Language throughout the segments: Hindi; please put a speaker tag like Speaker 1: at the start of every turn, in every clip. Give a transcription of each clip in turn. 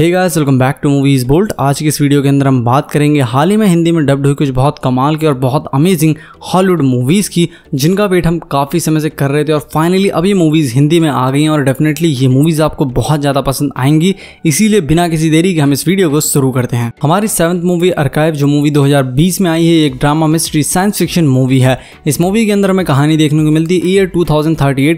Speaker 1: hey guys welcome back to Movies Bolt आज की इस वीडियो के अंदर हम बात करेंगे हाल ही में हिंदी में डब्ड हुई कुछ बहुत कमाल की और बहुत अमेजिंग हॉलीवुड मूवीज़ की जिनका वेट हम काफ़ी समय से कर रहे थे और फाइनली अब ये मूवीज़ हिंदी में आ गई हैं और डेफिनेटली ये मूवीज़ आपको बहुत ज़्यादा पसंद आएंगी इसीलिए बिना किसी देरी के हम इस वीडियो को शुरू करते हैं हमारी सेवन्थ मूवी अर्काइव जो मूवी दो में आई है एक drama mystery science fiction movie है इस मूवी के अंदर हमें कहानी देखने को मिलती है ईयर टू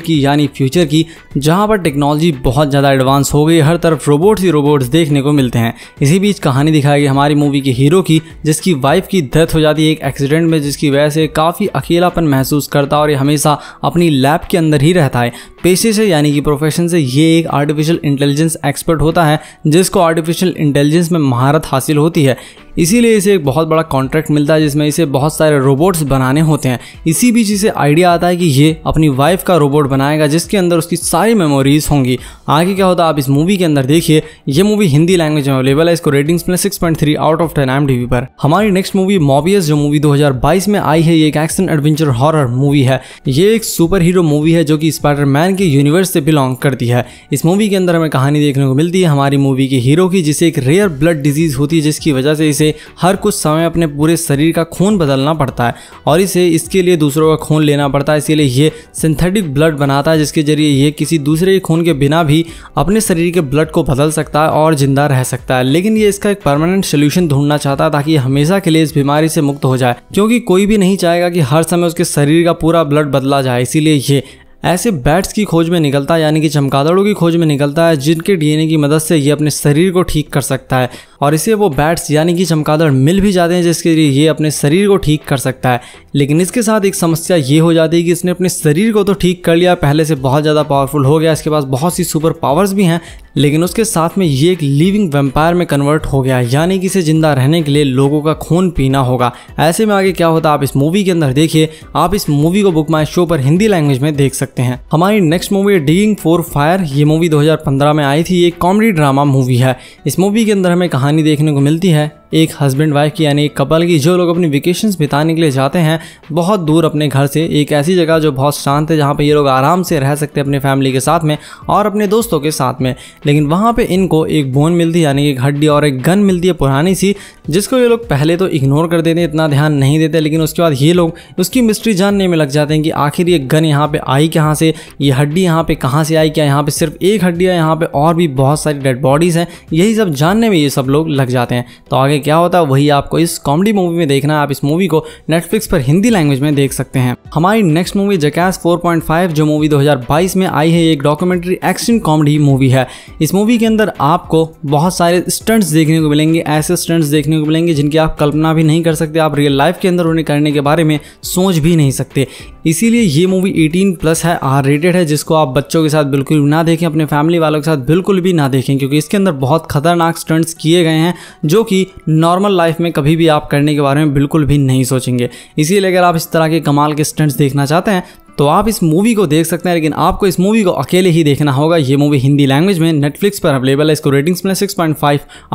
Speaker 1: की यानी फ्यूचर की जहाँ पर टेक्नोलॉजी बहुत ज़्यादा एडवांस हो गई हर तरफ रोबोट्स ही रोबोट्स देखने को मिलते हैं इसी बीच कहानी दिखाएगी हमारी मूवी के हीरो की जिसकी वाइफ की डेथ हो जाती है एक एक्सीडेंट में जिसकी वजह से काफ़ी अकेलापन महसूस करता है और ये हमेशा अपनी लैब के अंदर ही रहता है पेशे से यानी कि प्रोफेशन से ये एक आर्टिफिशियल इंटेलिजेंस एक्सपर्ट होता है जिसको आर्टिफिशियल इंटेलिजेंस में महारत हासिल होती है इसीलिए इसे एक बहुत बड़ा कॉन्ट्रैक्ट मिलता है जिसमें इसे बहुत सारे रोबोट्स बनाने होते हैं इसी बीच इसे आइडिया आता है कि ये अपनी वाइफ का रोबोट बनाएगा जिसके अंदर उसकी सारी मेमोरीज होंगी आगे क्या होता है आप इस मूवी के अंदर देखिए ये मूवी हिंदी लैंग्वेज में अवेलेबल है इसको रेटिंग्स में six point three out of ten M TV पर हमारी नेक्स्ट मूवी मॉबियस जो मूवी बाईस में आई है ये एक एक्शन एडवेंचर हॉरर मूवी है ये एक सुपर हीरो मूवी है जो कि स्पाइडर मैन वैम्पायर के यूनिवर्स से बिलोंग करती है इस मूवी के अंदर हमें कहानी देखने को मिलती है हमारी मूवी के हीरो की जिसे एक रेयर ब्लड डिजीज होती है जिसकी वजह से इसे हर कुछ समय अपने पूरे शरीर का खून बदलना पड़ता है और इसे इसके लिए दूसरों का खून लेना पड़ता है इसीलिए ये सिंथेटिक ब्लड बनाता है जिसके जरिए ये किसी दूसरे के खून के बिना भी अपने शरीर के ब्लड को बदल सकता है और जिंदा रह सकता है लेकिन ये इसका एक परमानेंट सोल्यूशन ढूंढना चाहता है ताकि हमेशा के लिए इस बीमारी से मुक्त हो जाए क्योंकि कोई भी नहीं चाहेगा कि हर समय उसके शरीर का पूरा ब्लड बदला जाए इसीलिए ये ऐसे बैट्स की खोज में निकलता है यानी कि चमकादड़ों की खोज में निकलता है जिनके डीएनए की मदद से ये अपने शरीर को ठीक कर सकता है और इसे वो बैट्स यानी कि चमकादड़ मिल भी जाते हैं जिसके लिए ये अपने शरीर को ठीक कर सकता है लेकिन इसके साथ एक समस्या ये हो जाती है कि इसने अपने शरीर को तो ठीक कर लिया पहले से बहुत ज़्यादा पावरफुल हो गया इसके पास बहुत सी सुपर पावर्स भी हैं लेकिन उसके साथ में ये एक लिविंग वेम्पायर में कन्वर्ट हो गया यानी कि इसे ज़िंदा रहने के लिए लोगों का खून पीना होगा ऐसे में आगे क्या होता है आप इस मूवी के अंदर देखिए आप इस मूवी को बुक माई शो पर हिंदी लैंग्वेज में देख सकते हैं हमारी next movie digging for fire ये मूवी 2015 में आई थी ये कॉमेडी ड्रामा मूवी है इस मूवी के अंदर हमें कहानी कहानी देखने को मिलती है एक हस्बैंड वाइफ की यानी एक कपल की जो लोग अपनी वेकेशंस बिताने के लिए जाते हैं बहुत दूर अपने घर से एक ऐसी जगह जो बहुत शांत है जहाँ पर ये लोग आराम से रह सकते हैं अपने फैमिली के साथ में और अपने दोस्तों के साथ में लेकिन वहाँ पर इनको एक बोन मिलती है यानी एक हड्डी और एक गन मिलती है पुरानी सी जिसको ये लोग पहले तो इग्नोर कर देते हैं इतना ध्यान नहीं देते लेकिन उसके बाद ये लोग उसकी मिस्ट्री जानने में लग जाते हैं कि आखिर ये गन यहाँ पर आई कहाँ से ये हड्डी यहाँ पर कहाँ से आई क्या यहाँ पर सिर्फ एक हड्डी है यहाँ पर और भी बहुत सारी डेड बॉडीज़ हैं यही सब जानने में ये सब लोग लग जाते हैं तो आगे में क्या होता है वही आपको इस कॉमेडी मूवी में देखना आप इस मूवी को नेटफ्लिक्स पर हिंदी लैंग्वेज में देख सकते हैं हमारी नेक्स्ट मूवी जकैस 4.5 जो मूवी 2022 में आई है एक डॉक्यूमेंट्री एक्शन कॉमेडी मूवी है इस मूवी के अंदर आपको बहुत सारे स्टंट्स देखने को मिलेंगे ऐसे स्टंट्स देखने को मिलेंगे जिनकी आप कल्पना भी नहीं कर सकते आप रियल लाइफ के अंदर उन्हें करने के बारे में सोच भी नहीं सकते इसीलिए ये मूवी 18 प्लस है आर रेटेड है जिसको आप बच्चों के साथ बिल्कुल भी ना देखें अपने फैमिली वालों के साथ बिल्कुल भी ना देखें क्योंकि इसके अंदर बहुत खतरनाक स्टंट्स किए गए हैं जो कि नॉर्मल लाइफ में कभी भी आप करने के बारे में बिल्कुल भी नहीं सोचेंगे इसीलिए अगर आप इस तरह के कमाल के स्टंट्स देखना चाहते हैं तो आप इस मूवी को देख सकते हैं लेकिन आपको इस मूवी को अकेले ही देखना होगा ये मूवी हिंदी लैंग्वेज में नेटफ्लिक्स पर अवेलेबल है इसको रेटिंग्स में 6.5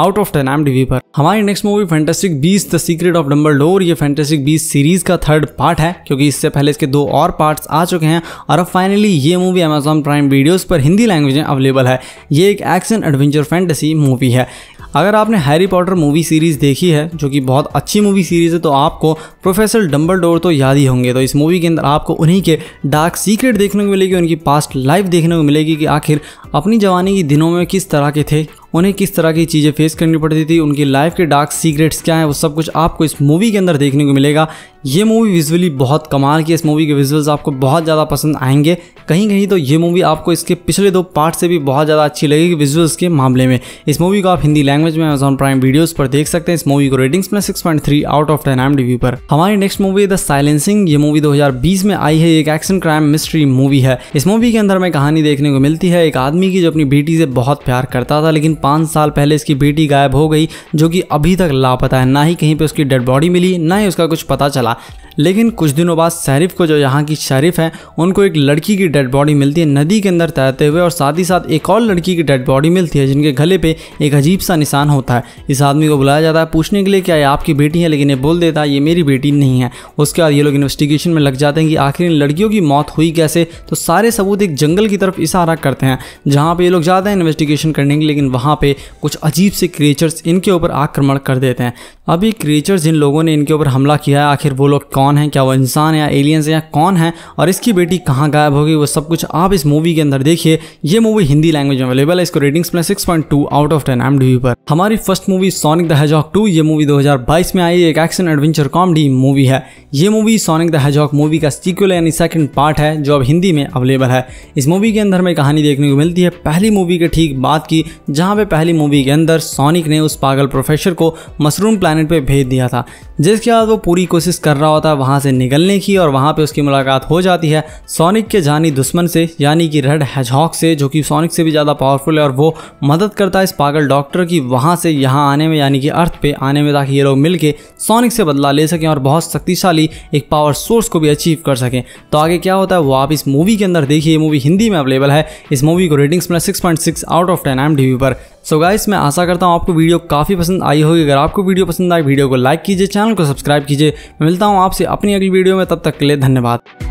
Speaker 1: out of ten M TV पर हमारी next movie fantastic beasts the secret of Dumbledore ये फैंटेस्टिक बीस सीरीज का थर्ड पार्ट है क्योंकि इससे पहले इसके दो और पार्ट्स आ चुके हैं और अब फाइनली ये मूवी अमेजॉन प्राइम वीडियोज पर हिंदी लैंग्वेज में अवेलेबल है ये एक एक्शन एडवेंचर फैंटेसी मूवी है अगर आपने हैरी पॉटर मूवी सीरीज़ देखी है जो कि बहुत अच्छी मूवी सीरीज़ है तो आपको प्रोफेसर डम्बल तो याद ही होंगे तो इस मूवी के अंदर आपको उन्हीं के डार्क सीक्रेट देखने को मिलेगी उनकी पास्ट लाइफ देखने को मिलेगी कि आखिर अपनी जवानी के दिनों में किस तरह के थे उन्हें किस तरह की चीज़ें फेस करनी पड़ती थी उनकी लाइफ के डार्क सीक्रेट्स क्या हैं वो सब कुछ आपको इस मूवी के अंदर देखने को मिलेगा ये मूवी विजुअली बहुत कमाल की इस मूवी के विजुअल्स आपको बहुत ज़्यादा पसंद आएंगे कहीं कहीं तो ये मूवी आपको इसके पिछले दो पार्ट से भी बहुत ज़्यादा अच्छी लगेगी विजुअल्स के मामले में इस मूवी को आप हिंदी लैंग्वेज में अमेजॉन प्राइम वीडियोज़ पर देख सकते हैं इस मूवी को रेटिंग्स में six point three out of ten M पर हमारी नेक्स्ट मूवी द साइलेंसिंग ये मूवी दो हजार बीस में आई है एक एक्शन क्राइम मिस्ट्री मूवी है इस मूवी के अंदर हमें कहानी देखने को मिलती है एक आदमी की जो अपनी बेटी से बहुत प्यार करता था लेकिन पाँच साल पहले इसकी बेटी गायब हो गई जो कि अभी तक लापता है ना ही कहीं पर उसकी डेड बॉडी मिली ना ही उसका कुछ पता चला लेकिन कुछ दिनों बाद शरीफ को जो यहाँ की शरीफ है उनको एक लड़की की डेड बॉडी मिलती है नदी के अंदर तैरते हुए और साथ ही साथ एक और लड़की की डेड बॉडी मिलती है जिनके गले पे एक अजीब सा निशान होता है इस आदमी को बुलाया जाता है पूछने के लिए क्या ये आपकी बेटी है लेकिन ये बोल देता है ये मेरी बेटी नहीं है उसके बाद ये लोग इन्वेस्टिगेशन में लग जाते हैं कि आखिर इन लड़कियों की मौत हुई कैसे तो सारे सबूत एक जंगल की तरफ इशारा करते हैं जहाँ पर ये लोग जाते हैं इन्वेस्टिगेशन करने के लेकिन वहाँ वहाँ पे कुछ अजीब से क्रिएचर्स इनके ऊपर आक्रमण कर देते हैं अब ये क्रिएचर्स जिन लोगों ने इनके ऊपर हमला किया है आखिर वो लोग कौन हैं क्या वो इंसान है या एलियंस या कौन है और इसकी बेटी कहाँ गायब होगी वो सब कुछ आप इस मूवी के अंदर देखिए ये मूवी हिंदी लैंग्वेज में अवेलेबल है इसको रेटिंग्स में six point two out of ten M D पर हमारी first movie Sonic the hedgehog two ये मूवी दो हज़ार बाईस में आई एक एक्शन एडवेंचर कॉमेडी मूवी है ये movie Sonic the hedgehog movie का सीक्वल यानी सेकंड पार्ट है जो अब हिंदी में अवेलेबल है इस मूवी के अंदर हमें कहानी देखने को मिलती है पहली मूवी के ठीक बात की जहाँ पे पहली मूवी के अंदर सोनिक ने उस पागल प्रोफेसर को मशरूम प्लानट पे भेज दिया था जिसके बाद वो पूरी कोशिश कर रहा होता है वहाँ से निकलने की और वहाँ पे उसकी मुलाकात हो जाती है सोनिक के जानी दुश्मन से यानी कि रेड हेजहॉक से जो कि सोनिक से भी ज़्यादा पावरफुल है और वो मदद करता है इस पागल डॉक्टर की वहाँ से यहाँ आने में यानी कि अर्थ पे आने में ताकि ये लोग मिल सोनिक से बदला ले सकें और बहुत शक्तिशाली एक पावर सोर्स को भी अचीव कर सकें तो आगे क्या होता है वो आप इस मूवी के अंदर देखिए मूवी हिंदी में अवेलेबल है इस मूवी को रेटिंग्स मिला six point six out of ten M पर सो so गाइस मैं आशा करता हूँ आपको वीडियो काफ़ी पसंद आई होगी अगर आपको वीडियो पसंद आए वीडियो को लाइक कीजिए चैनल को सब्सक्राइब कीजिए मैं मिलता हूँ आपसे अपनी अगली वीडियो में तब तक के लिए धन्यवाद